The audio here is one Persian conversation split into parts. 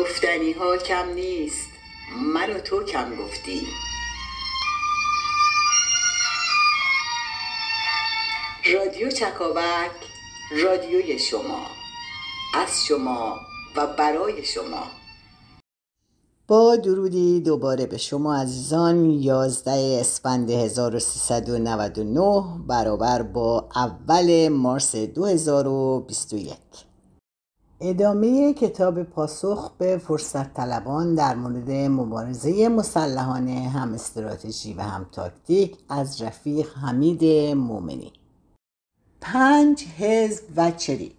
گفتنی ها کم نیست من و تو کم گفتی رادیو چکاوک رادیوی شما از شما و برای شما با درودی دوباره به شما عزیزان 11 اسفند 1399 برابر با اول مارس 2021 ادامه کتاب پاسخ به فرصت طلبان در مورد مبارزه مسلحانه هم استراتژی و هم تاکتیک از رفیق حمید مومنی پنج حزب و چریک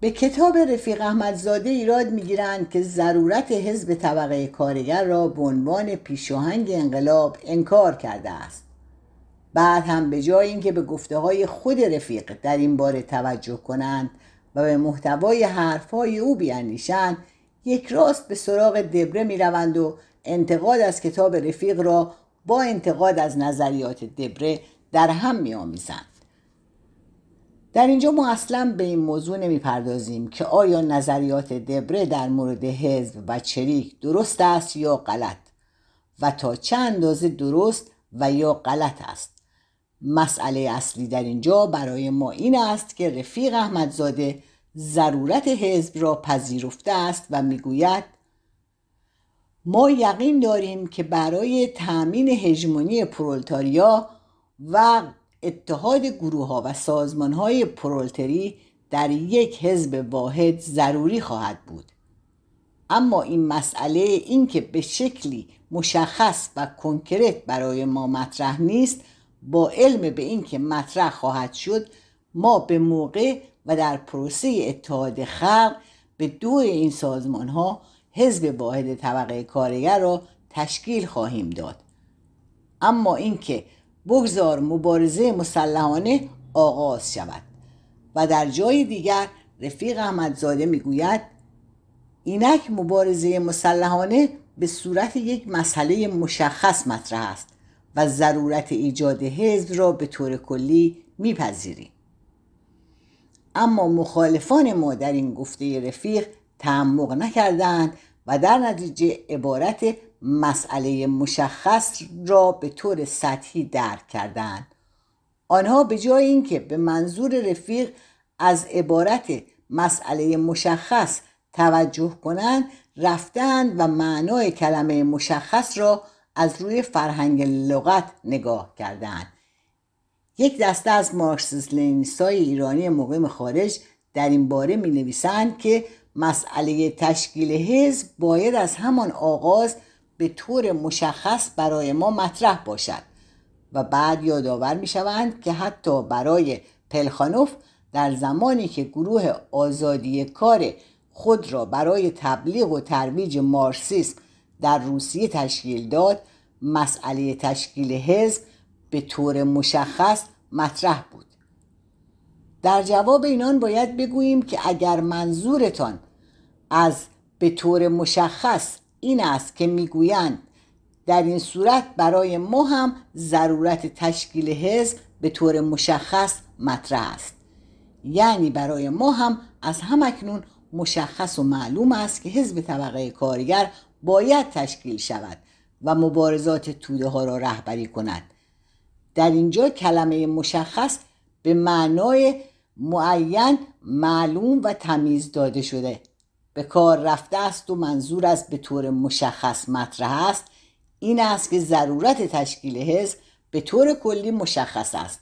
به کتاب رفیق احمدزاده ایراد میگیرند که ضرورت حزب طبقه کارگر را به عنوان پیشوهنگ انقلاب انکار کرده است بعد هم به جای اینکه به گفته های خود رفیق در این باره توجه کنند و به محتوای حرفهای او بیاندیشند یک راست به سراغ دبره می روند و انتقاد از کتاب رفیق را با انتقاد از نظریات دبره در هم می آمیزند. در اینجا ما اصلا به این موضوع نمی پردازیم که آیا نظریات دبره در مورد حزب و چریک درست است یا غلط و تا چه اندازه درست و یا غلط است مسئله اصلی در اینجا برای ما این است که رفیق احمدزاده ضرورت حزب را پذیرفته است و میگوید ما یقین داریم که برای تأمین هژمونی پرولتاریا و اتحاد گروه ها و سازمان های پرولتری در یک حزب واحد ضروری خواهد بود اما این مسئله اینکه به شکلی مشخص و کنکرت برای ما مطرح نیست با علم به اینکه مطرح خواهد شد ما به موقع و در پروسه اتحاد خلق به دو این سازمان ها حزب واحد طبقه کارگر را تشکیل خواهیم داد اما اینکه بگذار مبارزه مسلحانه آغاز شود و در جای دیگر رفیق احمدزاده میگوید اینک مبارزه مسلحانه به صورت یک مسئله مشخص مطرح است و ضرورت ایجاد حزب را به طور کلی میپذیریم اما مخالفان ما در این گفته رفیق تعمق نکردند و در نتیجه عبارت مسئله مشخص را به طور سطحی درک کردند آنها به جای اینکه به منظور رفیق از عبارت مسئله مشخص توجه کنند رفتند و معنای کلمه مشخص را از روی فرهنگ لغت نگاه کردند یک دسته از مارکسیس های ایرانی مقیم خارج در این باره می نویسند که مسئله تشکیل حزب باید از همان آغاز به طور مشخص برای ما مطرح باشد و بعد یادآور می شوند که حتی برای پلخانوف در زمانی که گروه آزادی کار خود را برای تبلیغ و ترویج مارسیسم در روسیه تشکیل داد مسئله تشکیل حزب به طور مشخص مطرح بود در جواب اینان باید بگوییم که اگر منظورتان از به طور مشخص این است که میگویند در این صورت برای ما هم ضرورت تشکیل حزب به طور مشخص مطرح است یعنی برای ما هم از اکنون مشخص و معلوم است که حزب طبقه کارگر باید تشکیل شود و مبارزات توده ها را رهبری کند در اینجا کلمه مشخص به معنای معین معلوم و تمیز داده شده به کار رفته است و منظور از به طور مشخص مطرح است این است که ضرورت تشکیل حزب به طور کلی مشخص است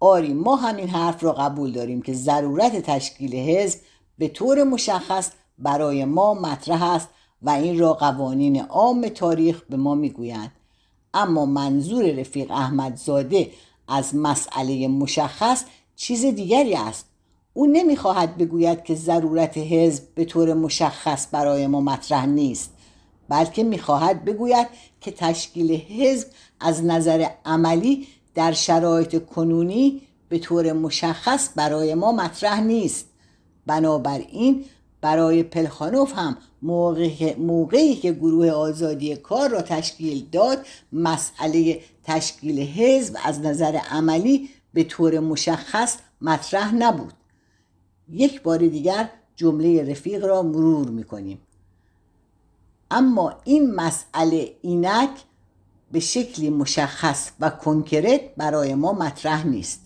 آری ما همین حرف را قبول داریم که ضرورت تشکیل حزب به طور مشخص برای ما مطرح است و این را قوانین عام تاریخ به ما میگویند اما منظور رفیق احمدزاده از مسئله مشخص چیز دیگری است او نمیخواهد بگوید که ضرورت حزب به طور مشخص برای ما مطرح نیست بلکه میخواهد بگوید که تشکیل حزب از نظر عملی در شرایط کنونی به طور مشخص برای ما مطرح نیست بنابراین برای پلخانوف هم موقعی که گروه آزادی کار را تشکیل داد مسئله تشکیل حزب از نظر عملی به طور مشخص مطرح نبود یک بار دیگر جمله رفیق را مرور کنیم. اما این مسئله اینک به شکلی مشخص و کنکرت برای ما مطرح نیست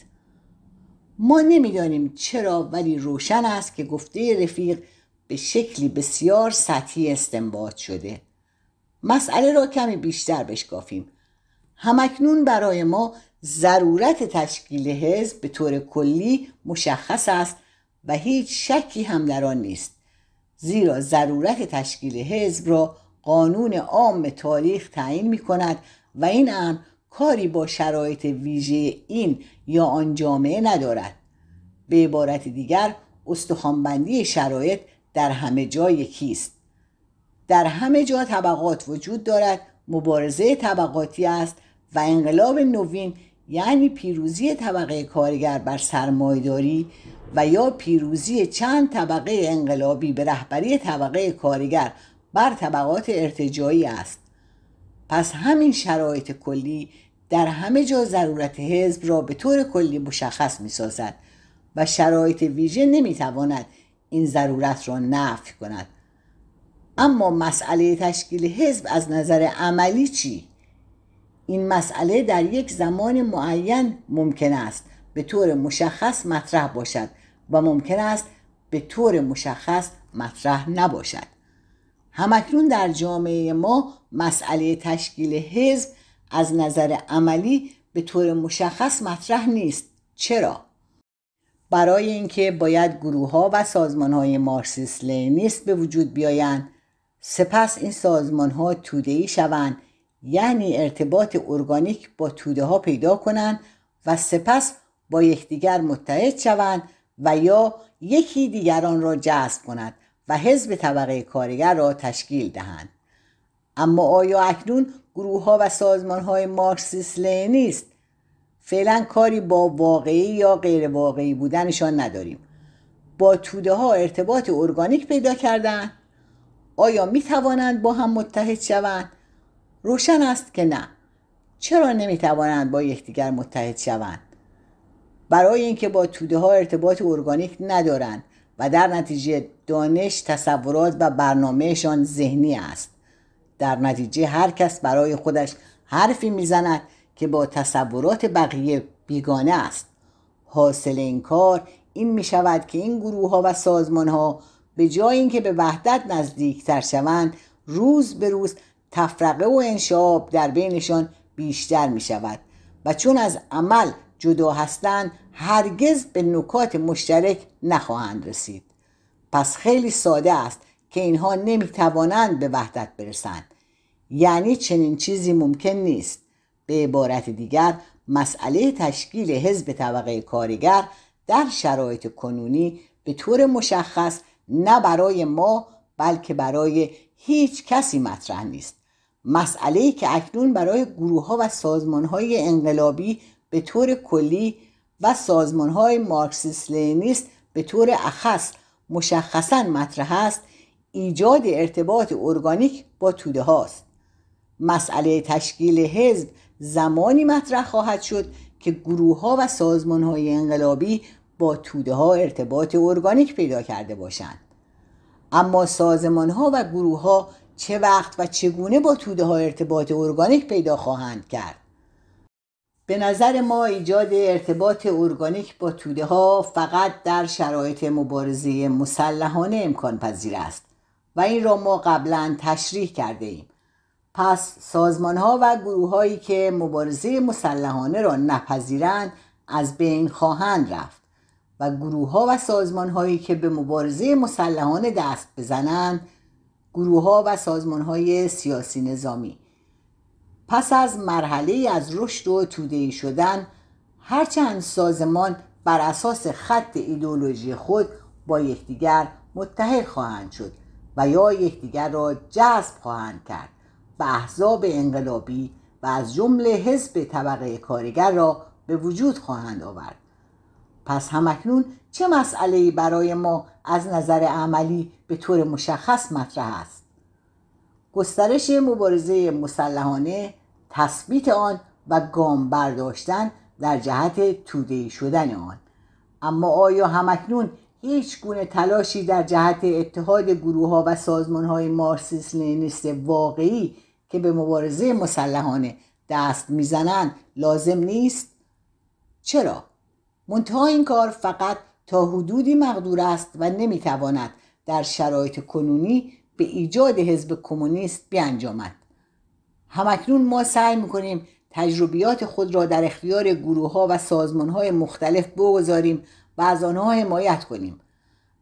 ما نمیدانیم چرا ولی روشن است که گفته رفیق به شکلی بسیار سطحی استنباط شده مسئله را کمی بیشتر بشکافیم همکنون برای ما ضرورت تشکیل حزب به طور کلی مشخص است و هیچ شکی هم در آن نیست زیرا ضرورت تشکیل حزب را قانون عام تاریخ تعیین می کند و این هم کاری با شرایط ویژه این یا آن جامعه ندارد به عبارت دیگر استخوانبندی شرایط در همه جا یکیست در همه جا طبقات وجود دارد مبارزه طبقاتی است و انقلاب نوین یعنی پیروزی طبقه کارگر بر سرمایداری و یا پیروزی چند طبقه انقلابی به رهبری طبقه کارگر بر طبقات ارتجایی است پس همین شرایط کلی در همه جا ضرورت حزب را به طور کلی مشخص می سازد و شرایط ویژه نمی تواند این ضرورت را نفی کند اما مسئله تشکیل حزب از نظر عملی چی این مسئله در یک زمان معین ممکن است به طور مشخص مطرح باشد و ممکن است به طور مشخص مطرح نباشد همکنون در جامعه ما مسئله تشکیل حزب از نظر عملی به طور مشخص مطرح نیست چرا برای اینکه باید گروه ها و سازمان های مارسیس لینیست به وجود بیایند سپس این سازمان ها توده ای شوند یعنی ارتباط ارگانیک با توده ها پیدا کنند و سپس با یکدیگر متحد شوند و یا یکی دیگران را جذب کند و حزب طبقه کارگر را تشکیل دهند اما آیا اکنون گروه ها و سازمان های مارکسیست لینیست فعلا کاری با واقعی یا غیر واقعی بودنشان نداریم با توده ها ارتباط ارگانیک پیدا کردن آیا می توانند با هم متحد شوند روشن است که نه چرا نمی توانند با یکدیگر متحد شوند برای اینکه با توده ها ارتباط ارگانیک ندارند و در نتیجه دانش تصورات و برنامهشان ذهنی است در نتیجه هر کس برای خودش حرفی میزند که با تصورات بقیه بیگانه است حاصل این کار این می شود که این گروه ها و سازمان ها به جای اینکه به وحدت نزدیکتر شوند روز به روز تفرقه و انشاب در بینشان بیشتر می شود و چون از عمل جدا هستند هرگز به نکات مشترک نخواهند رسید پس خیلی ساده است که اینها نمی توانند به وحدت برسند یعنی چنین چیزی ممکن نیست به عبارت دیگر مسئله تشکیل حزب طبقه کارگر در شرایط کنونی به طور مشخص نه برای ما بلکه برای هیچ کسی مطرح نیست مسئله که اکنون برای گروه ها و سازمان های انقلابی به طور کلی و سازمان های مارکسیس لینیست به طور اخص مشخصا مطرح است ایجاد ارتباط ارگانیک با توده هاست مسئله تشکیل حزب زمانی مطرح خواهد شد که گروه ها و سازمان های انقلابی با توده ها ارتباط ارگانیک پیدا کرده باشند اما سازمان ها و گروه ها چه وقت و چگونه با توده ها ارتباط ارگانیک پیدا خواهند کرد به نظر ما ایجاد ارتباط ارگانیک با توده ها فقط در شرایط مبارزه مسلحانه امکان پذیر است و این را ما قبلا تشریح کرده ایم پس سازمان ها و گروه هایی که مبارزه مسلحانه را نپذیرند از بین خواهند رفت و گروه ها و سازمان هایی که به مبارزه مسلحانه دست بزنند گروه ها و سازمان های سیاسی نظامی پس از مرحله از رشد و تودهی شدن هرچند سازمان بر اساس خط ایدولوژی خود با یکدیگر متحد خواهند شد و یا یکدیگر را جذب خواهند کرد و احزاب انقلابی و از جمله حزب طبقه کارگر را به وجود خواهند آورد پس همکنون چه مسئله برای ما از نظر عملی به طور مشخص مطرح است گسترش مبارزه مسلحانه تثبیت آن و گام برداشتن در جهت تودهی شدن آن اما آیا همکنون هیچ گونه تلاشی در جهت اتحاد گروه ها و سازمان های مارسیس نیست واقعی که به مبارزه مسلحانه دست میزنند لازم نیست چرا منتها این کار فقط تا حدودی مقدور است و نمیتواند در شرایط کنونی به ایجاد حزب کمونیست بیانجامد همکنون ما سعی میکنیم تجربیات خود را در اختیار گروه ها و سازمان های مختلف بگذاریم و از آنها حمایت کنیم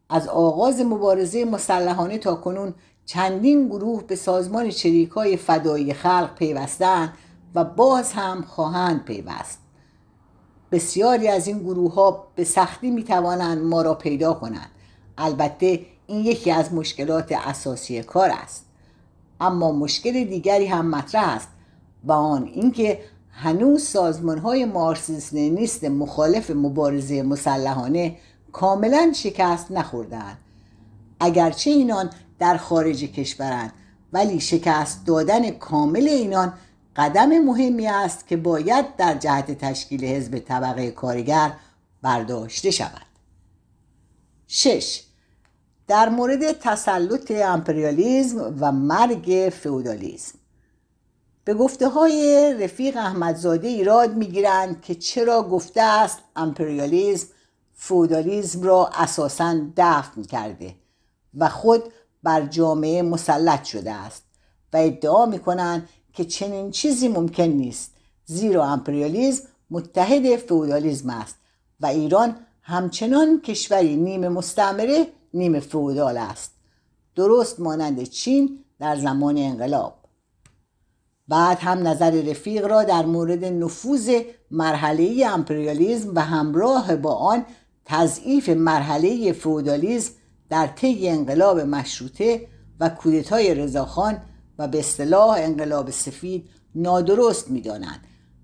از آغاز مبارزه مسلحانه تا کنون چندین گروه به سازمان های فدایی خلق پیوستند و باز هم خواهند پیوست بسیاری از این گروه ها به سختی می توانند ما را پیدا کنند البته این یکی از مشکلات اساسی کار است اما مشکل دیگری هم مطرح است و آن اینکه هنوز سازمان های نیست مخالف مبارزه مسلحانه کاملا شکست نخوردند اگرچه اینان در خارج کشورند ولی شکست دادن کامل اینان قدم مهمی است که باید در جهت تشکیل حزب طبقه کارگر برداشته شود 6. در مورد تسلط امپریالیزم و مرگ فئودالیسم به گفته های رفیق احمدزاده ایراد میگیرند که چرا گفته است امپریالیزم فودالیزم را اساسا دفن کرده و خود بر جامعه مسلط شده است و ادعا می کنند که چنین چیزی ممکن نیست زیرا امپریالیزم متحد فودالیزم است و ایران همچنان کشوری نیمه مستعمره نیمه فودال است درست مانند چین در زمان انقلاب بعد هم نظر رفیق را در مورد نفوذ مرحله امپریالیزم و همراه با آن تضعیف مرحله فودالیزم در طی انقلاب مشروطه و کودتای رضاخان و به اصطلاح انقلاب سفید نادرست میدانند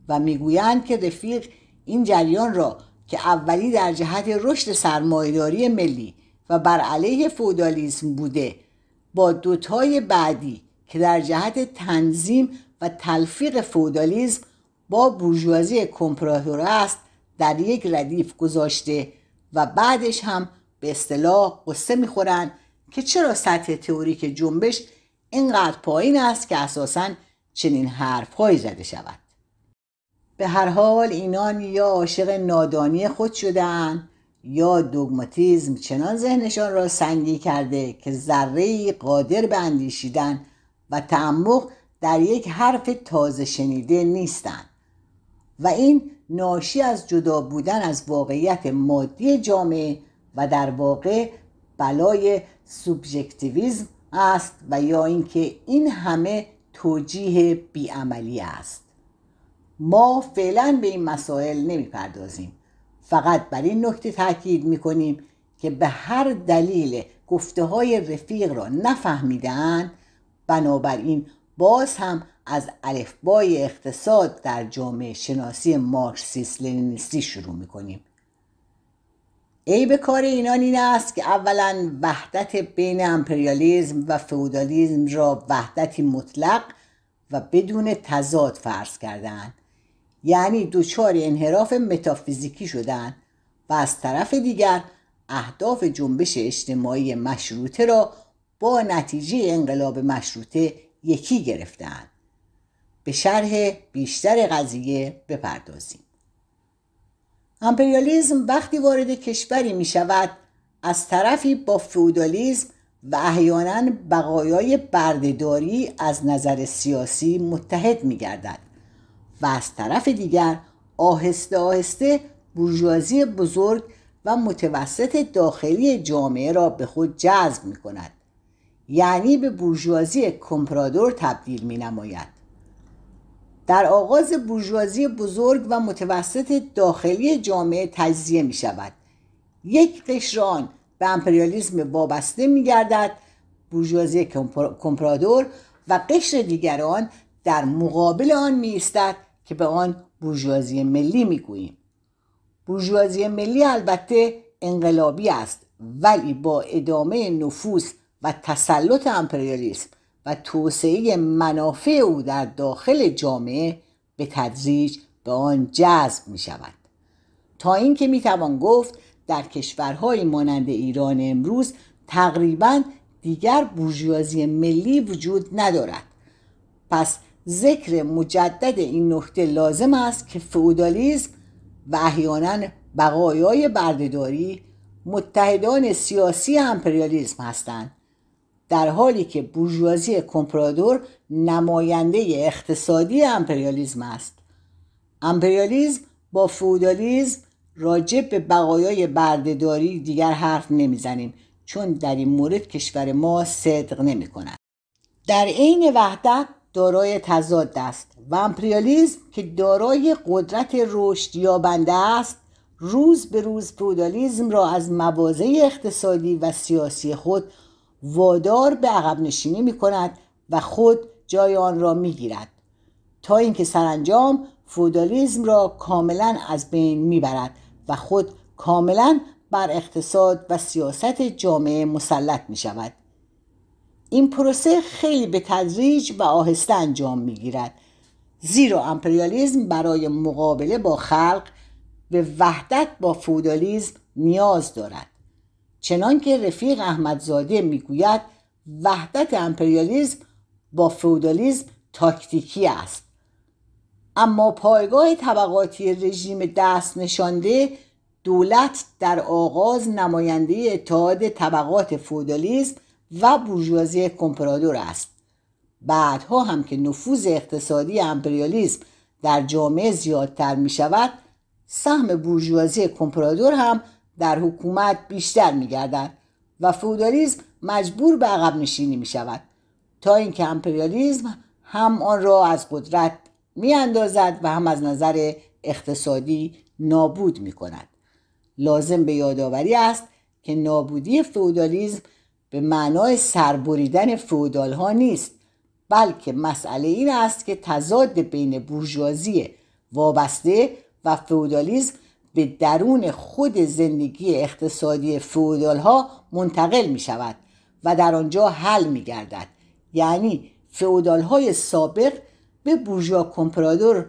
و میگویند که رفیق این جریان را که اولی در جهت رشد سرمایهداری ملی و بر علیه فودالیزم بوده با دوتای بعدی که در جهت تنظیم و تلفیق فودالیزم با بورژوازی کمپراتور است در یک ردیف گذاشته و بعدش هم به اصطلاح قصه میخورن که چرا سطح تئوریک جنبش اینقدر پایین است که اساسا چنین حرفهایی زده شود به هر حال اینان یا عاشق نادانی خود شدهاند یا دوگماتیزم چنان ذهنشان را سنگی کرده که ذره قادر به اندیشیدن و تعمق در یک حرف تازه شنیده نیستند و این ناشی از جدا بودن از واقعیت مادی جامعه و در واقع بلای سوبژکتیویزم است و یا اینکه این همه توجیه بیعملی است ما فعلا به این مسائل نمیپردازیم فقط بر این نکته تاکید میکنیم که به هر دلیل گفته های رفیق را نفهمیدن بنابراین باز هم از الفبای اقتصاد در جامعه شناسی مارکسیس لنینیستی شروع میکنیم عیب کار اینان این است که اولا وحدت بین امپریالیزم و فودالیزم را وحدتی مطلق و بدون تضاد فرض کردند یعنی دچار انحراف متافیزیکی شدند و از طرف دیگر اهداف جنبش اجتماعی مشروطه را با نتیجه انقلاب مشروطه یکی گرفتند به شرح بیشتر قضیه بپردازیم امپریالیزم وقتی وارد کشوری می شود از طرفی با فودالیزم و احیانا بقایای بردهداری از نظر سیاسی متحد می گردد و از طرف دیگر آهسته آهسته بورژوازی بزرگ و متوسط داخلی جامعه را به خود جذب می کند یعنی به بورژوازی کمپرادور تبدیل می نماید در آغاز بورژوازی بزرگ و متوسط داخلی جامعه تجزیه می شود یک قشران به امپریالیزم وابسته می گردد بورژوازی کمپرادور و قشر دیگران در مقابل آن می استد که به آن بورژوازی ملی می گوییم بورژوازی ملی البته انقلابی است ولی با ادامه نفوس و تسلط امپریالیسم و توسعه منافع او در داخل جامعه به تدریج به آن جذب می شود تا اینکه می توان گفت در کشورهای مانند ایران امروز تقریبا دیگر بورژوازی ملی وجود ندارد پس ذکر مجدد این نکته لازم است که فئودالیسم و احیانا بقایای بردهداری متحدان سیاسی امپریالیسم هستند در حالی که بورژوازی کمپرادور نماینده اقتصادی امپریالیزم است امپریالیزم با فودالیزم راجب به بقایای بردهداری دیگر حرف نمیزنیم چون در این مورد کشور ما صدق نمی کند. در عین وحدت دارای تضاد است و امپریالیزم که دارای قدرت رشد یابنده است روز به روز فودالیزم را از موازه اقتصادی و سیاسی خود وادار به عقب نشینی می کند و خود جای آن را می گیرد تا اینکه سرانجام فودالیزم را کاملا از بین می برد و خود کاملا بر اقتصاد و سیاست جامعه مسلط می شود این پروسه خیلی به تدریج و آهسته انجام می گیرد زیرا امپریالیزم برای مقابله با خلق به وحدت با فودالیزم نیاز دارد چنانکه رفیق احمدزاده میگوید وحدت امپریالیزم با فودالیزم تاکتیکی است اما پایگاه طبقاتی رژیم دست نشانده دولت در آغاز نماینده اتحاد طبقات فودالیزم و بورژوازی کمپرادور است بعدها هم که نفوذ اقتصادی امپریالیزم در جامعه زیادتر می شود سهم بورژوازی کمپرادور هم در حکومت بیشتر گردن و فودالیزم مجبور به عقب نشینی می شود تا اینکه امپریالیزم هم آن را از قدرت می اندازد و هم از نظر اقتصادی نابود می کند لازم به یادآوری است که نابودی فودالیزم به معنای سربریدن فودال ها نیست بلکه مسئله این است که تضاد بین بورژوازی وابسته و فودالیزم به درون خود زندگی اقتصادی فودال ها منتقل می شود و در آنجا حل می گردد یعنی فودال های سابق به بورژوا کمپرادور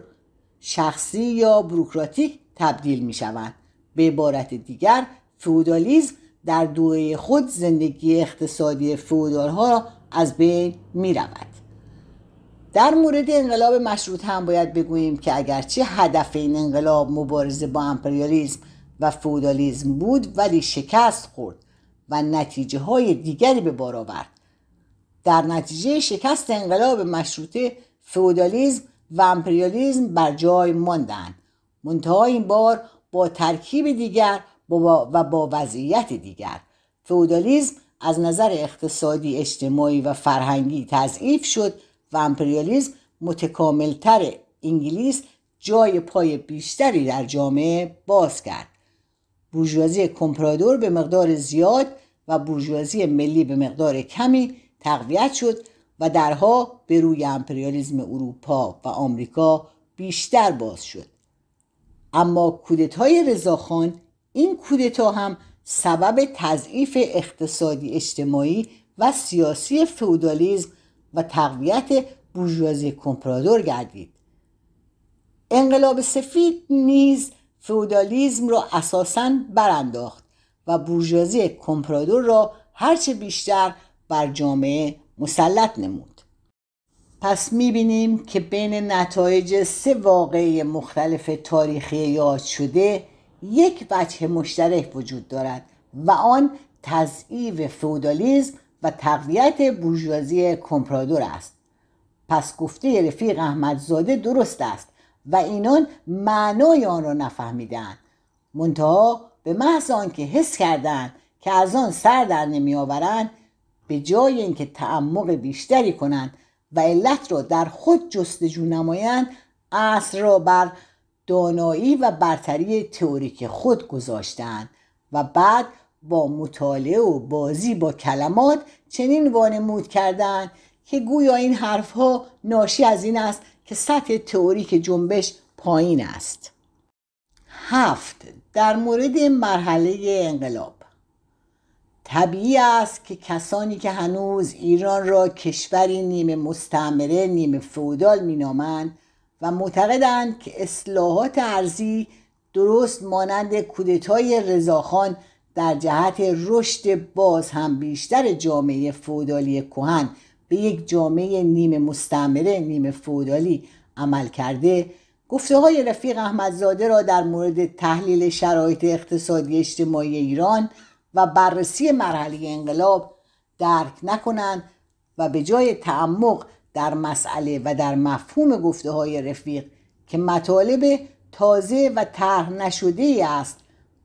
شخصی یا بروکراتیک تبدیل می شود به عبارت دیگر فودالیزم در دوره خود زندگی اقتصادی فودال ها از بین می رود در مورد انقلاب مشروط هم باید بگوییم که اگرچه هدف این انقلاب مبارزه با امپریالیزم و فودالیزم بود ولی شکست خورد و نتیجه های دیگری به بار آورد در نتیجه شکست انقلاب مشروطه فودالیزم و امپریالیزم بر جای ماندند منتها این بار با ترکیب دیگر و با وضعیت دیگر فودالیزم از نظر اقتصادی اجتماعی و فرهنگی تضعیف شد و امپریالیزم متکاملتر انگلیس جای پای بیشتری در جامعه باز کرد بورژوازی کمپرادور به مقدار زیاد و بورژوازی ملی به مقدار کمی تقویت شد و درها به روی امپریالیزم اروپا و آمریکا بیشتر باز شد اما کودتای رضاخان این کودتا هم سبب تضعیف اقتصادی اجتماعی و سیاسی فودالیزم و تقویت بورژوازی کمپرادور گردید انقلاب سفید نیز فودالیزم را اساسا برانداخت و بورژوازی کمپرادور را هرچه بیشتر بر جامعه مسلط نمود پس میبینیم که بین نتایج سه واقعه مختلف تاریخی یاد شده یک وجه مشترک وجود دارد و آن تضعیف فودالیزم و تقویت بورژوازی کمپرادور است پس گفته رفیق احمدزاده درست است و اینان معنای آن را نفهمیدند منتها به محض آنکه حس کردند که از آن سر در نمیآورند به جای اینکه تعمق بیشتری کنند و علت را در خود جستجو نمایند اصر را بر دانایی و برتری تئوریک خود گذاشتند و بعد با مطالعه و بازی با کلمات چنین وانمود کردند که گویا این حرفها ناشی از این است که سطح تئوریک جنبش پایین است هفت در مورد مرحله انقلاب طبیعی است که کسانی که هنوز ایران را کشوری نیمه مستعمره نیمه فودال مینامند و معتقدند که اصلاحات ارزی درست مانند کودتای رضاخان در جهت رشد باز هم بیشتر جامعه فودالی کهن به یک جامعه نیمه مستعمره نیمه فودالی عمل کرده گفته های رفیق احمدزاده را در مورد تحلیل شرایط اقتصادی اجتماعی ایران و بررسی مرحله انقلاب درک نکنند و به جای تعمق در مسئله و در مفهوم گفته های رفیق که مطالب تازه و طرح نشده است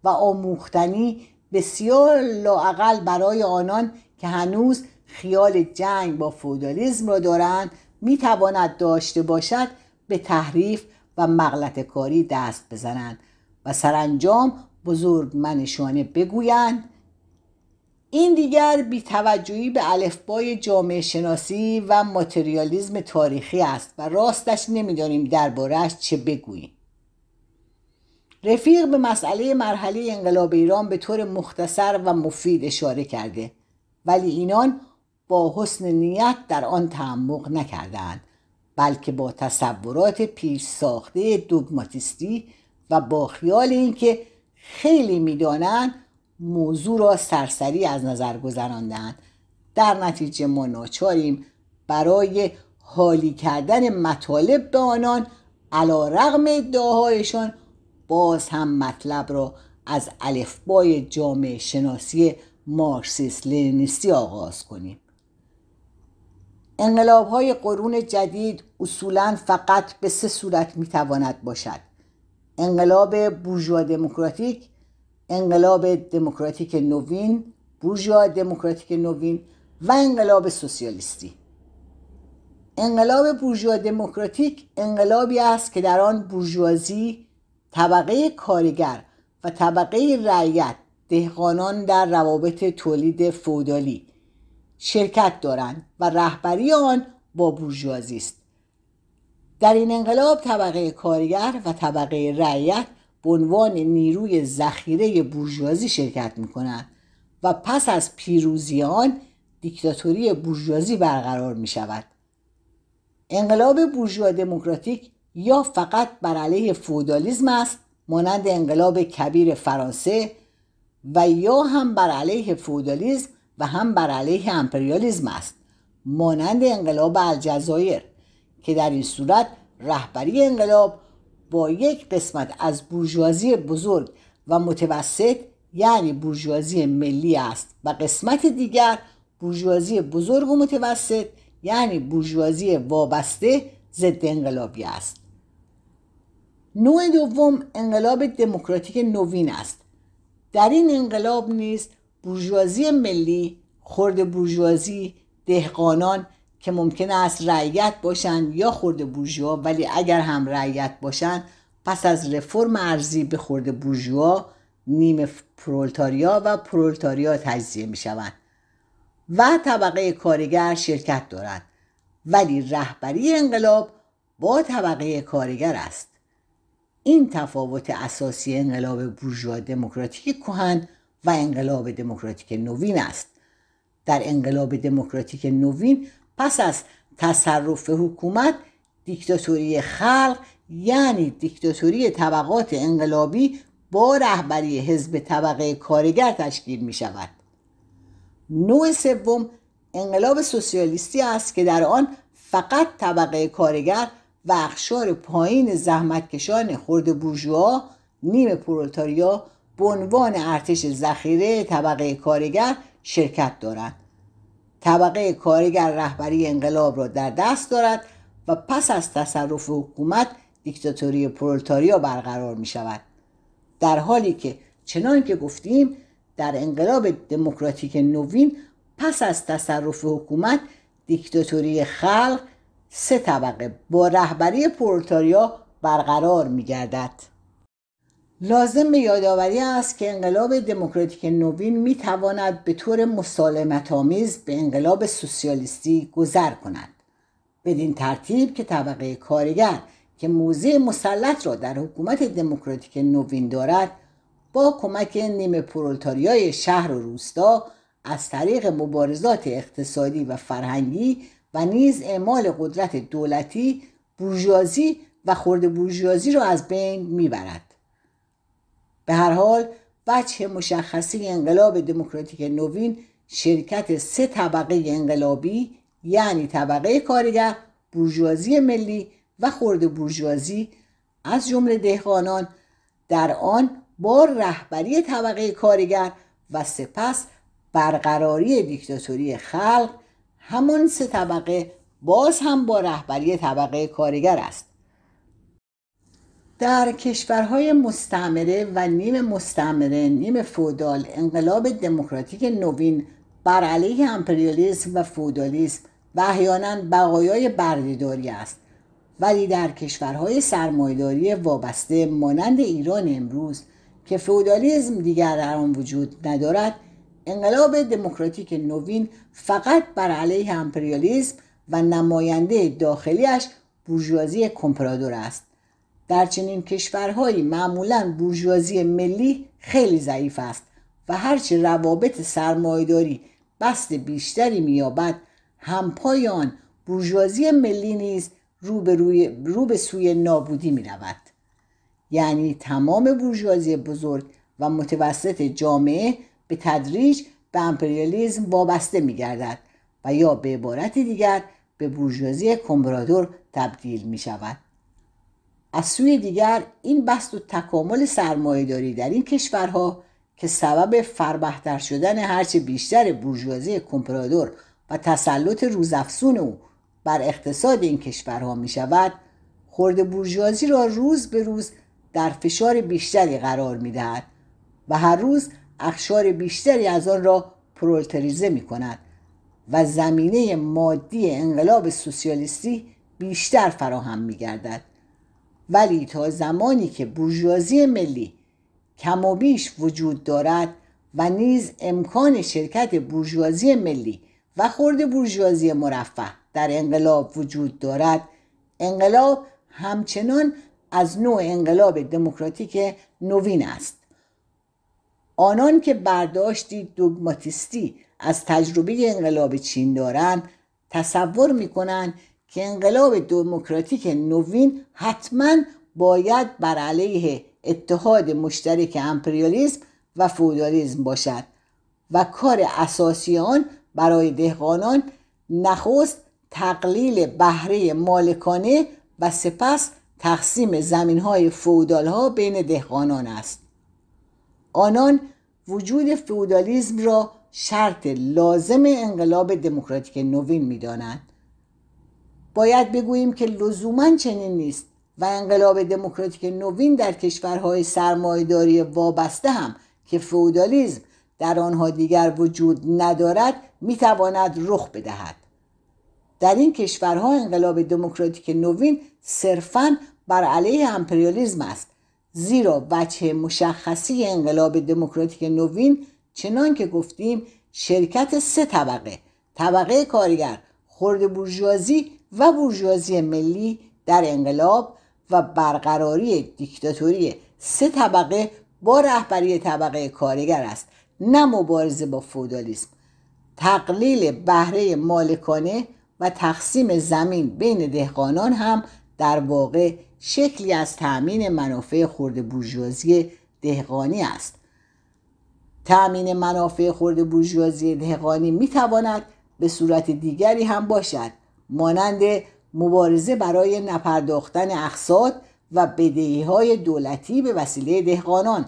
و آموختنی بسیار لاعقل برای آنان که هنوز خیال جنگ با فودالیزم را دارند میتواند داشته باشد به تحریف و مغلط کاری دست بزنند و سرانجام بزرگ منشانه بگویند این دیگر بیتوجهی به الفبای جامعه شناسی و ماتریالیزم تاریخی است و راستش نمیدانیم دربارهش چه بگوییم رفیق به مسئله مرحله انقلاب ایران به طور مختصر و مفید اشاره کرده ولی اینان با حسن نیت در آن تعمق نکردند بلکه با تصورات پیش ساخته دوگماتیستی و با خیال اینکه خیلی میدانند موضوع را سرسری از نظر گذراندند در نتیجه ما ناچاریم برای حالی کردن مطالب به آنان علا رغم ادعاهایشان باز هم مطلب را از الفبای جامعه شناسی مارسیس لینیستی آغاز کنیم انقلاب های قرون جدید اصولا فقط به سه صورت میتواند باشد انقلاب بورژوا دموکراتیک انقلاب دموکراتیک نوین بورژوا دموکراتیک نوین و انقلاب سوسیالیستی انقلاب بورژوا دموکراتیک انقلابی است که در آن بورژوازی طبقه کارگر و طبقه رعیت دهقانان در روابط تولید فودالی شرکت دارند و رهبری آن با بورژوازی است در این انقلاب طبقه کارگر و طبقه رعیت به عنوان نیروی ذخیره بورژوازی شرکت می و پس از پیروزی آن دیکتاتوری بورژوازی برقرار می شود انقلاب بورژوا دموکراتیک یا فقط بر علیه فودالیزم است مانند انقلاب کبیر فرانسه و یا هم بر علیه فودالیزم و هم بر علیه امپریالیزم است مانند انقلاب الجزایر که در این صورت رهبری انقلاب با یک قسمت از بورژوازی بزرگ و متوسط یعنی بورژوازی ملی است و قسمت دیگر بورژوازی بزرگ و متوسط یعنی بورژوازی وابسته ضد انقلابی است نوع دوم انقلاب دموکراتیک نوین است در این انقلاب نیز بورژوازی ملی خرد بورژوازی دهقانان که ممکن است رعیت باشند یا خرد بورژوا ولی اگر هم رعیت باشند پس از رفرم ارزی به خرد بورژوا نیم پرولتاریا و پرولتاریا تجزیه می شوند و طبقه کارگر شرکت دارند ولی رهبری انقلاب با طبقه کارگر است این تفاوت اساسی انقلاب بورژوا دموکراتیک کهن و انقلاب دموکراتیک نوین است در انقلاب دموکراتیک نوین پس از تصرف حکومت دیکتاتوری خلق یعنی دیکتاتوری طبقات انقلابی با رهبری حزب طبقه کارگر تشکیل می شود نوع سوم انقلاب سوسیالیستی است که در آن فقط طبقه کارگر و اخشار پایین زحمتکشان خرد بورژوا نیم پرولتاریا به عنوان ارتش ذخیره طبقه کارگر شرکت دارند طبقه کارگر رهبری انقلاب را در دست دارد و پس از تصرف حکومت دیکتاتوری پرولتاریا برقرار می شود در حالی که چنان که گفتیم در انقلاب دموکراتیک نوین پس از تصرف حکومت دیکتاتوری خلق سه طبقه با رهبری پرولتاریا برقرار می گردد. لازم به یادآوری است که انقلاب دموکراتیک نوین می تواند به طور آمیز به انقلاب سوسیالیستی گذر کند بدین ترتیب که طبقه کارگر که موزه مسلط را در حکومت دموکراتیک نوین دارد با کمک نیمه پرولتاریای شهر و روستا از طریق مبارزات اقتصادی و فرهنگی و نیز اعمال قدرت دولتی بورژوازی و خورد بورژوازی را از بین میبرد به هر حال وجه مشخصی انقلاب دموکراتیک نوین شرکت سه طبقه انقلابی یعنی طبقه کارگر بورژوازی ملی و خرد بورژوازی از جمله دهقانان در آن با رهبری طبقه کارگر و سپس برقراری دیکتاتوری خلق همان سه طبقه باز هم با رهبری طبقه کارگر است در کشورهای مستعمره و نیم مستعمره نیم فودال انقلاب دموکراتیک نوین بر علیه امپریالیسم و فودالیسم و احیانا بقایای بردهداری است ولی در کشورهای سرمایداری وابسته مانند ایران امروز که فودالیزم دیگر در آن وجود ندارد انقلاب دموکراتیک نوین فقط بر علیه امپریالیسم و نماینده داخلیش بورژوازی کمپرادور است در چنین کشورهایی معمولا بورژوازی ملی خیلی ضعیف است و هرچه روابط سرمایهداری بست بیشتری مییابد همپای آن بورژوازی ملی نیز رو به, رو به سوی نابودی می رود. یعنی تمام بورژوازی بزرگ و متوسط جامعه به تدریج به امپریالیزم وابسته می گردد و یا به عبارت دیگر به بورژوازی کمبرادور تبدیل می شود. از سوی دیگر این بست و تکامل سرمایهداری در این کشورها که سبب فربهتر شدن هرچه بیشتر بورژوازی کمپرادور و تسلط روزافزون او بر اقتصاد این کشورها می شود خورد بورژوازی را روز به روز در فشار بیشتری قرار می دهد و هر روز اخشار بیشتری از آن را پرولتریزه می کند و زمینه مادی انقلاب سوسیالیستی بیشتر فراهم می گردد. ولی تا زمانی که بورژوازی ملی کم و بیش وجود دارد و نیز امکان شرکت بورژوازی ملی و خورد بورژوازی مرفه در انقلاب وجود دارد انقلاب همچنان از نوع انقلاب دموکراتیک نوین است آنان که برداشتی دوگماتیستی از تجربه انقلاب چین دارند تصور میکنند که انقلاب دموکراتیک نوین حتما باید بر علیه اتحاد مشترک امپریالیزم و فودالیزم باشد و کار اساسی آن برای دهقانان نخست تقلیل بهره مالکانه و سپس تقسیم زمینهای ها بین دهقانان است آنان وجود فئودالیسم را شرط لازم انقلاب دموکراتیک نوین میدانند باید بگوییم که لزوما چنین نیست و انقلاب دموکراتیک نوین در کشورهای سرمایهداری وابسته هم که فودالیزم در آنها دیگر وجود ندارد میتواند رخ بدهد در این کشورها انقلاب دموکراتیک نوین صرفا بر علیه امپریالیزم است زیرا وجه مشخصی انقلاب دموکراتیک نوین چنان که گفتیم شرکت سه طبقه طبقه کارگر خرد بورژوازی و بورژوازی ملی در انقلاب و برقراری دیکتاتوری سه طبقه با رهبری طبقه کارگر است نه مبارزه با فودالیسم تقلیل بهره مالکانه و تقسیم زمین بین دهقانان هم در واقع شکلی از تأمین منافع خورد بورژوازی دهقانی است تأمین منافع خورد بورژوازی دهقانی تواند به صورت دیگری هم باشد مانند مبارزه برای نپرداختن اقساط و بدهی های دولتی به وسیله دهقانان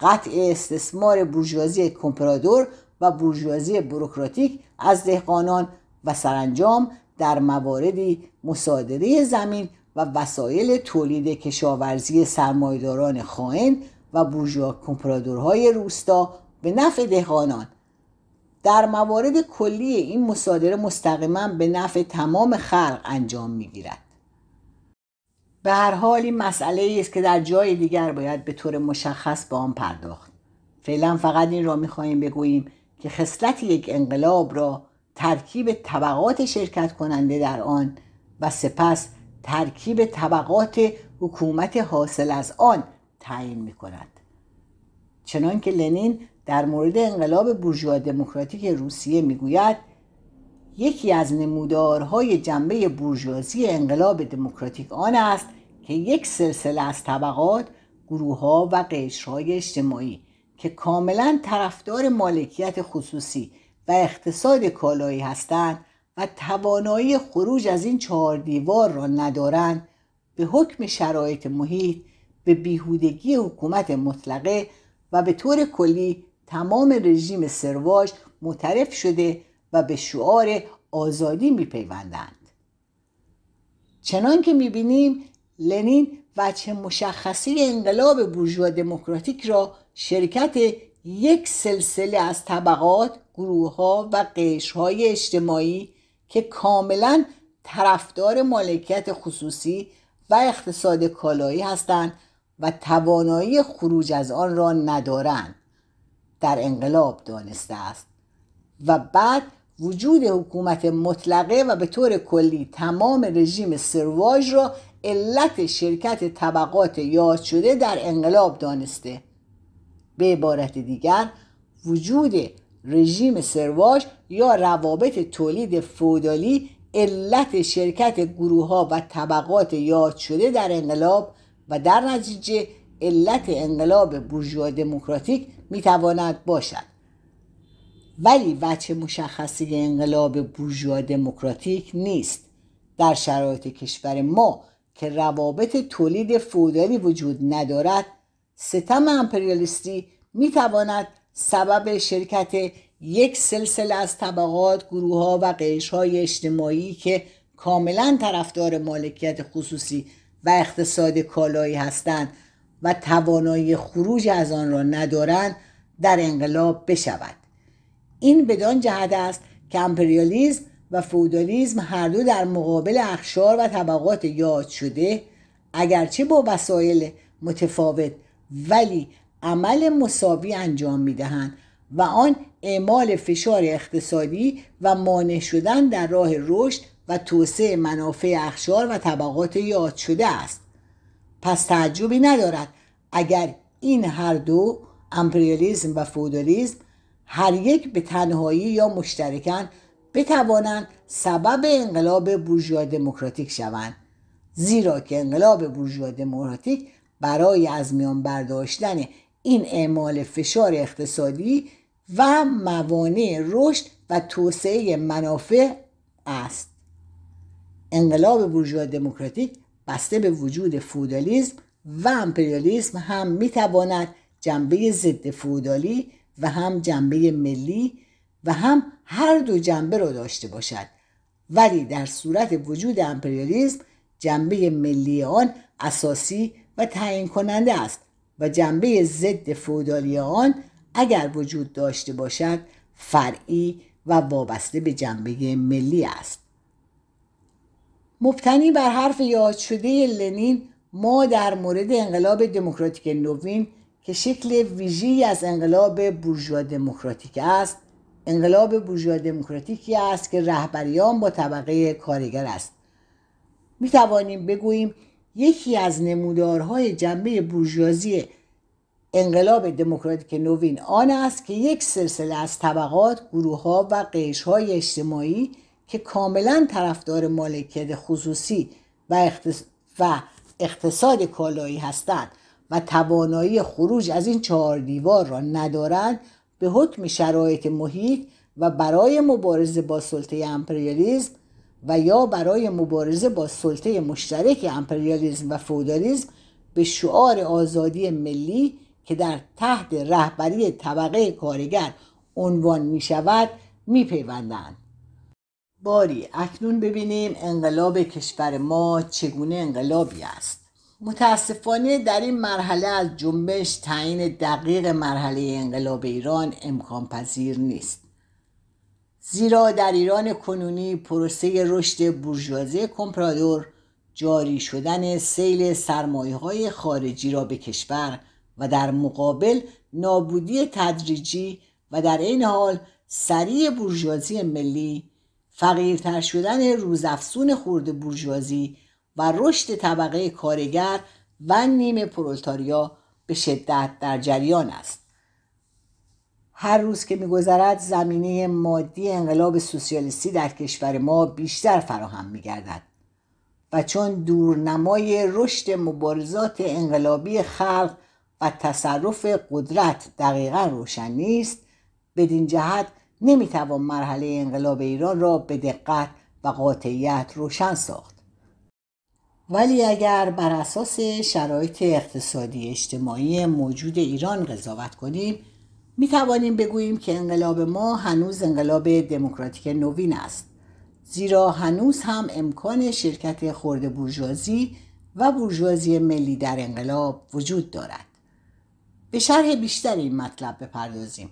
قطع استثمار بورژوازی کمپرادور و بورژوازی بروکراتیک از دهقانان و سرانجام در مواردی مصادره زمین و وسایل تولید کشاورزی سرمایداران خائن و بورژوا کمپرادورهای روستا به نفع دهقانان در موارد کلی این مصادره مستقیما به نفع تمام خلق انجام میگیرد به هر حال این مسئله است که در جای دیگر باید به طور مشخص به آن پرداخت فعلا فقط این را میخواهیم بگوییم که خصلت یک انقلاب را ترکیب طبقات شرکت کننده در آن و سپس ترکیب طبقات حکومت حاصل از آن تعیین می کند چنان لنین در مورد انقلاب بورژوا دموکراتیک روسیه میگوید یکی از نمودارهای جنبه بورژوازی انقلاب دموکراتیک آن است که یک سلسله از طبقات گروهها و قشرهای اجتماعی که کاملا طرفدار مالکیت خصوصی و اقتصاد کالایی هستند و توانایی خروج از این چهار دیوار را ندارند به حکم شرایط محیط به بیهودگی حکومت مطلقه و به طور کلی تمام رژیم سرواج مترف شده و به شعار آزادی میپیوندند چنان که میبینیم لنین وجه مشخصی انقلاب بورژوا دموکراتیک را شرکت یک سلسله از طبقات، گروهها و قشرهای اجتماعی که کاملا طرفدار مالکیت خصوصی و اقتصاد کالایی هستند و توانایی خروج از آن را ندارند در انقلاب دانسته است و بعد وجود حکومت مطلقه و به طور کلی تمام رژیم سرواژ را علت شرکت طبقات یاد شده در انقلاب دانسته به عبارت دیگر وجود رژیم سرواش یا روابط تولید فودالی علت شرکت گروه ها و طبقات یاد شده در انقلاب و در نتیجه علت انقلاب بورژوا دموکراتیک میتواند باشد ولی وچه مشخصی انقلاب بورژوا دموکراتیک نیست در شرایط کشور ما که روابط تولید فودالی وجود ندارد ستم امپریالیستی میتواند سبب شرکت یک سلسله از طبقات گروه ها و های اجتماعی که کاملا طرفدار مالکیت خصوصی و اقتصاد کالایی هستند و توانایی خروج از آن را ندارند در انقلاب بشود این بدان جهت است که امپریالیزم و فودالیزم هر دو در مقابل اخشار و طبقات یاد شده اگرچه با وسایل متفاوت ولی عمل مساوی انجام می دهند و آن اعمال فشار اقتصادی و مانع شدن در راه رشد و توسعه منافع اخشار و طبقات یاد شده است پس تعجبی ندارد اگر این هر دو امپریالیزم و فودالیزم هر یک به تنهایی یا مشترکن بتوانند سبب انقلاب بورژوا دموکراتیک شوند زیرا که انقلاب بورژوا دموکراتیک برای از میان برداشتن این اعمال فشار اقتصادی و موانع رشد و توسعه منافع است انقلاب بورژوا دموکراتیک بسته به وجود فودالیزم و امپریالیزم هم میتواند جنبه ضد فودالی و هم جنبه ملی و هم هر دو جنبه را داشته باشد ولی در صورت وجود امپریالیزم جنبه ملی آن اساسی و تعیین کننده است و جنبه ضد فودالی آن اگر وجود داشته باشد فرعی و وابسته به جنبه ملی است مبتنی بر حرف یاد شده لنین ما در مورد انقلاب دموکراتیک نوین که شکل ویژی از انقلاب بورژوا دموکراتیک است انقلاب بورژوا دموکراتیکی است که رهبریان با طبقه کارگر است می توانیم بگوییم یکی از نمودارهای جنبه بورژوازی انقلاب دموکراتیک نوین آن است که یک سلسله از طبقات گروهها و های اجتماعی که کاملا طرفدار مالکیت خصوصی و, اقتصاد کالایی هستند و توانایی خروج از این چهار دیوار را ندارند به حکم شرایط محیط و برای مبارزه با سلطه امپریالیزم و یا برای مبارزه با سلطه مشترک امپریالیزم و فودالیزم به شعار آزادی ملی که در تحت رهبری طبقه کارگر عنوان می شود می پیوندن باری اکنون ببینیم انقلاب کشور ما چگونه انقلابی است متاسفانه در این مرحله از جنبش تعیین دقیق مرحله انقلاب ایران امکان پذیر نیست زیرا در ایران کنونی پروسه رشد بورژوازی کمپرادور جاری شدن سیل سرمایه های خارجی را به کشور و در مقابل نابودی تدریجی و در این حال سریع بورژوازی ملی فقیرتر شدن روزافزون خورد بورژوازی و رشد طبقه کارگر و نیم پرولتاریا به شدت در جریان است هر روز که میگذرد زمینه مادی انقلاب سوسیالیستی در کشور ما بیشتر فراهم میگردد و چون دورنمای رشد مبارزات انقلابی خلق و تصرف قدرت دقیقا روشن نیست بدین جهت نمیتوان مرحله انقلاب ایران را به دقت و قاطعیت روشن ساخت ولی اگر بر اساس شرایط اقتصادی اجتماعی موجود ایران قضاوت کنیم می توانیم بگوییم که انقلاب ما هنوز انقلاب دموکراتیک نوین است زیرا هنوز هم امکان شرکت خورده بورژوازی و بورژوازی ملی در انقلاب وجود دارد به شرح بیشتر این مطلب بپردازیم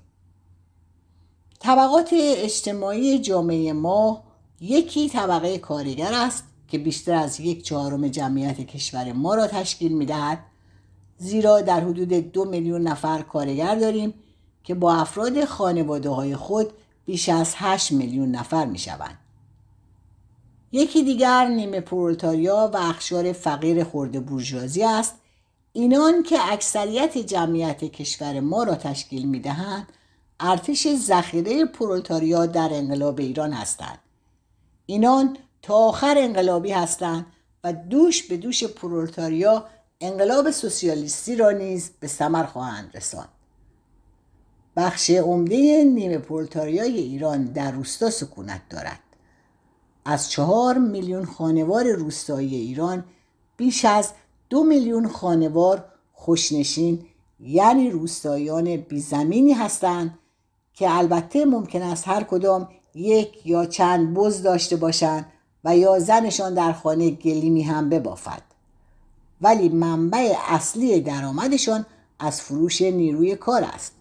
طبقات اجتماعی جامعه ما یکی طبقه کارگر است که بیشتر از یک چهارم جمعیت کشور ما را تشکیل می دهد زیرا در حدود دو میلیون نفر کارگر داریم که با افراد خانواده های خود بیش از 8 میلیون نفر می شوند. یکی دیگر نیمه پرولتاریا و اخشار فقیر خورد بورژوازی است اینان که اکثریت جمعیت کشور ما را تشکیل می دهند ارتش ذخیره پرولتاریا در انقلاب ایران هستند اینان تا آخر انقلابی هستند و دوش به دوش پرولتاریا انقلاب سوسیالیستی را نیز به ثمر خواهند رساند بخش عمده نیمه پرولتاریای ایران در روستا سکونت دارد از چهار میلیون خانوار روستایی ایران بیش از دو میلیون خانوار خوشنشین یعنی روستاییان بیزمینی هستند که البته ممکن است هر کدام یک یا چند بز داشته باشند و یا زنشان در خانه گلیمی هم ببافد ولی منبع اصلی درآمدشان از فروش نیروی کار است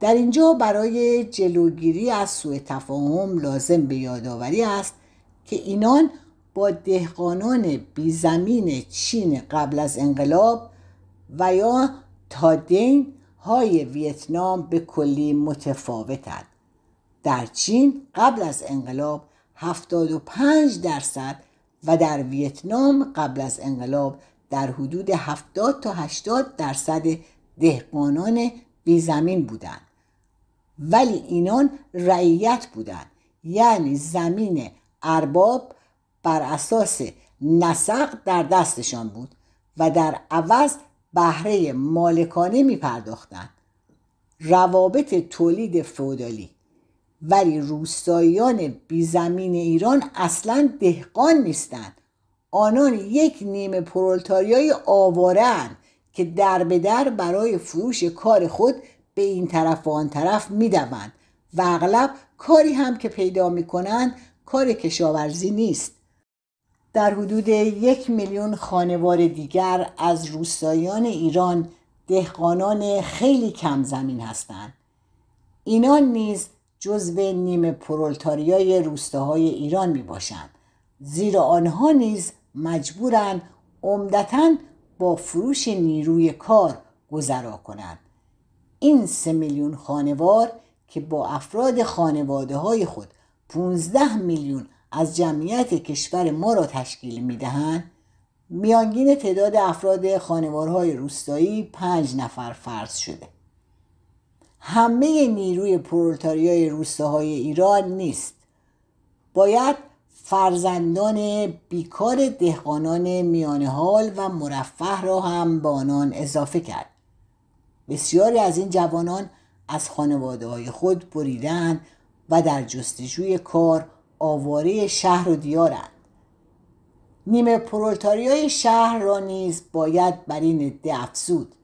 در اینجا برای جلوگیری از سوء تفاهم لازم به یادآوری است که اینان با دهقانان بیزمین چین قبل از انقلاب و یا تادین های ویتنام به کلی متفاوتند در چین قبل از انقلاب 75 درصد و در ویتنام قبل از انقلاب در حدود 70 تا 80 درصد دهقانان بیزمین بودند ولی اینان رعیت بودند یعنی زمین ارباب بر اساس نسق در دستشان بود و در عوض بهره مالکانه می پرداختن. روابط تولید فودالی ولی روستاییان بی زمین ایران اصلا دهقان نیستند آنان یک نیمه پرولتاریای آواره که در به در برای فروش کار خود به این طرف و آن طرف میدوند و اغلب کاری هم که پیدا میکنند کار کشاورزی نیست در حدود یک میلیون خانوار دیگر از روستایان ایران دهقانان خیلی کم زمین هستند اینان نیز جزو نیمه پرولتاریای روستاهای ایران می باشند زیرا آنها نیز مجبورند عمدتا با فروش نیروی کار گذرا کنند این سه میلیون خانوار که با افراد خانواده های خود 15 میلیون از جمعیت کشور ما را تشکیل میدهند میانگین تعداد افراد خانوارهای روستایی پنج نفر فرض شده همه نیروی پرولتاریای روستاهای ایران نیست باید فرزندان بیکار دهقانان میانه حال و مرفه را هم به آنان اضافه کرد بسیاری از این جوانان از خانواده های خود بریدن و در جستجوی کار آواره شهر و دیارند نیمه پرولتاریای شهر را نیز باید بر این عده افزود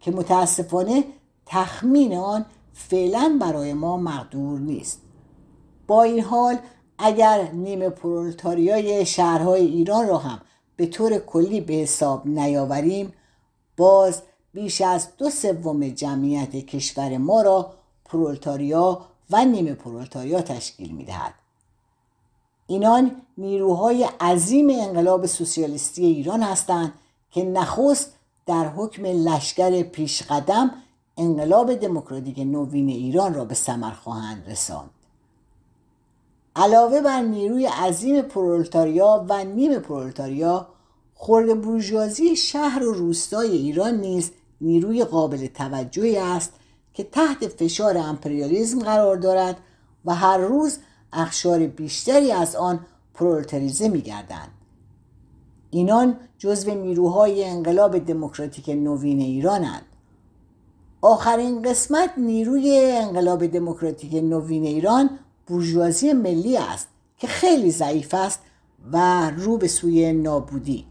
که متاسفانه تخمین آن فعلا برای ما مقدور نیست با این حال اگر نیمه پرولتاریای شهرهای ایران را هم به طور کلی به حساب نیاوریم باز بیش از دو سوم جمعیت کشور ما را پرولتاریا و نیمه پرولتاریا تشکیل دهد. اینان نیروهای عظیم انقلاب سوسیالیستی ایران هستند که نخست در حکم لشکر پیشقدم انقلاب دموکراتیک نوین ایران را به ثمر خواهند رساند علاوه بر نیروی عظیم پرولتاریا و نیم پرولتاریا خورد بورژوازی شهر و روستای ایران نیز نیروی قابل توجهی است که تحت فشار امپریالیزم قرار دارد و هر روز اخشار بیشتری از آن پرولتریزه می گردند. اینان جزو نیروهای انقلاب دموکراتیک نوین ایرانند. آخرین قسمت نیروی انقلاب دموکراتیک نوین ایران بورژوازی ملی است که خیلی ضعیف است و رو به سوی نابودی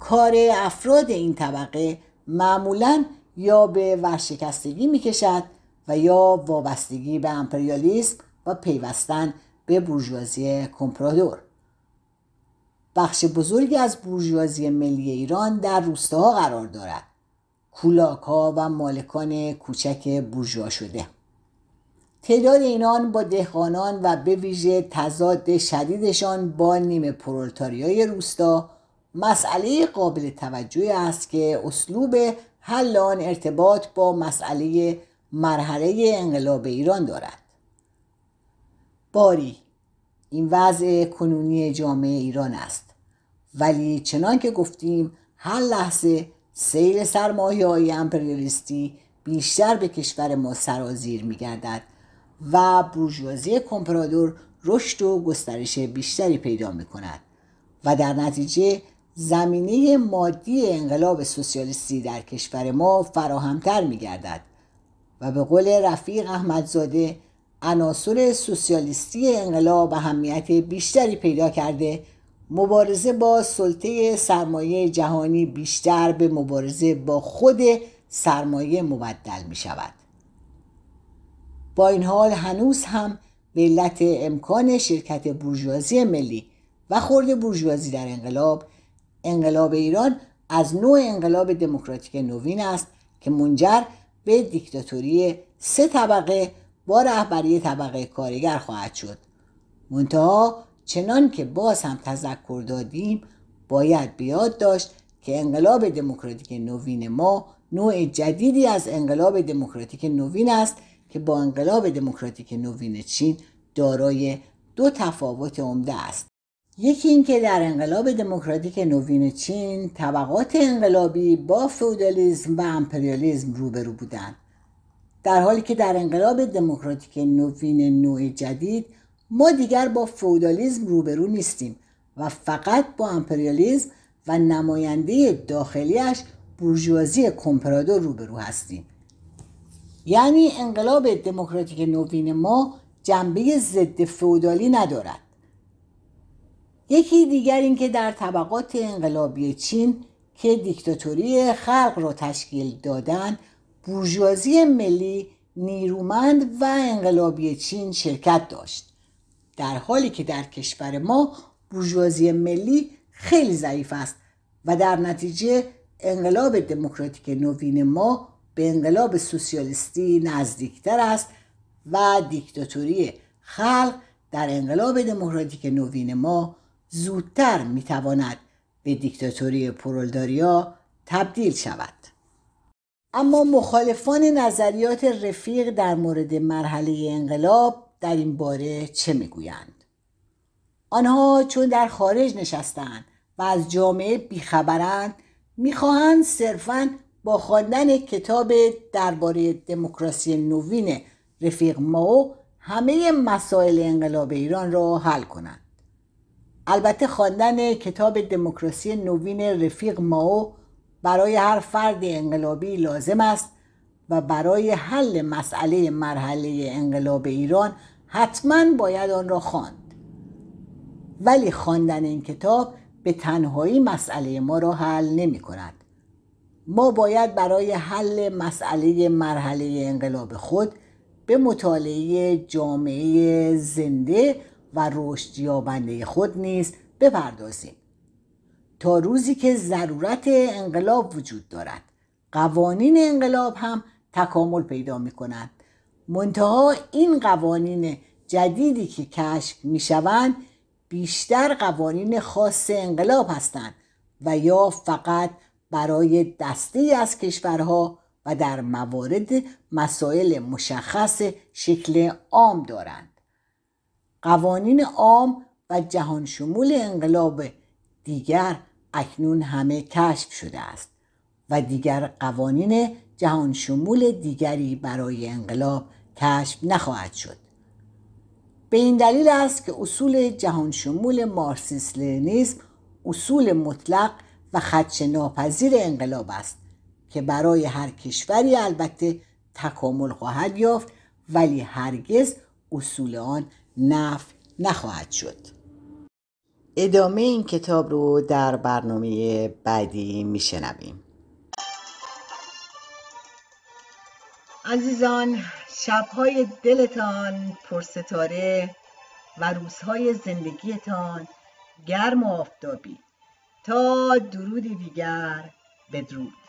کار افراد این طبقه معمولا یا به ورشکستگی می کشد و یا وابستگی به امپریالیسم و پیوستن به بورژوازی کمپرادور بخش بزرگی از بورژوازی ملی ایران در روستاها قرار دارد کولاک و مالکان کوچک بورژوا شده تعداد اینان با دهقانان و به ویژه تضاد شدیدشان با نیمه پرولتاریای روستا مسئله قابل توجهی است که اسلوب حل آن ارتباط با مسئله مرحله انقلاب ایران دارد باری این وضع کنونی جامعه ایران است ولی چنان که گفتیم هر لحظه سیل سرمایه های امپریالیستی بیشتر به کشور ما سرازیر می گردد و بورژوازی کمپرادور رشد و گسترش بیشتری پیدا می کند و در نتیجه زمینه مادی انقلاب سوسیالیستی در کشور ما فراهمتر می گردد و به قول رفیق احمدزاده عناصر سوسیالیستی انقلاب اهمیت بیشتری پیدا کرده مبارزه با سلطه سرمایه جهانی بیشتر به مبارزه با خود سرمایه مبدل می شود با این حال هنوز هم به علت امکان شرکت بورژوازی ملی و خورد بورژوازی در انقلاب انقلاب ایران از نوع انقلاب دموکراتیک نوین است که منجر به دیکتاتوری سه طبقه با رهبری طبقه کارگر خواهد شد منتها چنان که باز هم تذکر دادیم باید بیاد داشت که انقلاب دموکراتیک نوین ما نوع جدیدی از انقلاب دموکراتیک نوین است که با انقلاب دموکراتیک نوین چین دارای دو تفاوت عمده است یکی اینکه در انقلاب دموکراتیک نوین چین طبقات انقلابی با فودالیزم و امپریالیزم روبرو بودند در حالی که در انقلاب دموکراتیک نوین نوع جدید ما دیگر با فودالیزم روبرو نیستیم و فقط با امپریالیزم و نماینده داخلیش بورژوازی کمپرادور روبرو هستیم یعنی انقلاب دموکراتیک نوین ما جنبه ضد فودالی ندارد یکی دیگر اینکه در طبقات انقلابی چین که دیکتاتوری خلق را تشکیل دادن بورژوازی ملی نیرومند و انقلابی چین شرکت داشت در حالی که در کشور ما بورژوازی ملی خیلی ضعیف است و در نتیجه انقلاب دموکراتیک نوین ما به انقلاب سوسیالیستی نزدیکتر است و دیکتاتوری خلق در انقلاب دموکراتیک نوین ما زودتر میتواند به دیکتاتوری پرولداریا تبدیل شود اما مخالفان نظریات رفیق در مورد مرحله انقلاب در این باره چه میگویند آنها چون در خارج نشستند و از جامعه بیخبرند میخواهند صرفا با خواندن کتاب درباره دموکراسی نوین رفیق ماو همه مسائل انقلاب ایران را حل کنند البته خواندن کتاب دموکراسی نوین رفیق ماو برای هر فرد انقلابی لازم است و برای حل مسئله مرحله انقلاب ایران حتما باید آن را خواند ولی خواندن این کتاب به تنهایی مسئله ما را حل نمی کند ما باید برای حل مسئله مرحله انقلاب خود به مطالعه جامعه زنده و رشد یابنده خود نیز بپردازیم تا روزی که ضرورت انقلاب وجود دارد قوانین انقلاب هم تکامل پیدا می کنند منتها این قوانین جدیدی که کشف می شوند بیشتر قوانین خاص انقلاب هستند و یا فقط برای دستی از کشورها و در موارد مسائل مشخص شکل عام دارند قوانین عام و جهان شمول انقلاب دیگر اکنون همه کشف شده است و دیگر قوانین جهان شمول دیگری برای انقلاب کشف نخواهد شد به این دلیل است که اصول جهان شمول مارسیس لینیز اصول مطلق و خدش ناپذیر انقلاب است که برای هر کشوری البته تکامل خواهد یافت ولی هرگز اصول آن نف نخواهد شد ادامه این کتاب رو در برنامه بعدی میشنویم عزیزان شبهای دلتان پرستاره و روزهای زندگیتان گرم و آفتابی تا درودی دیگر بدرود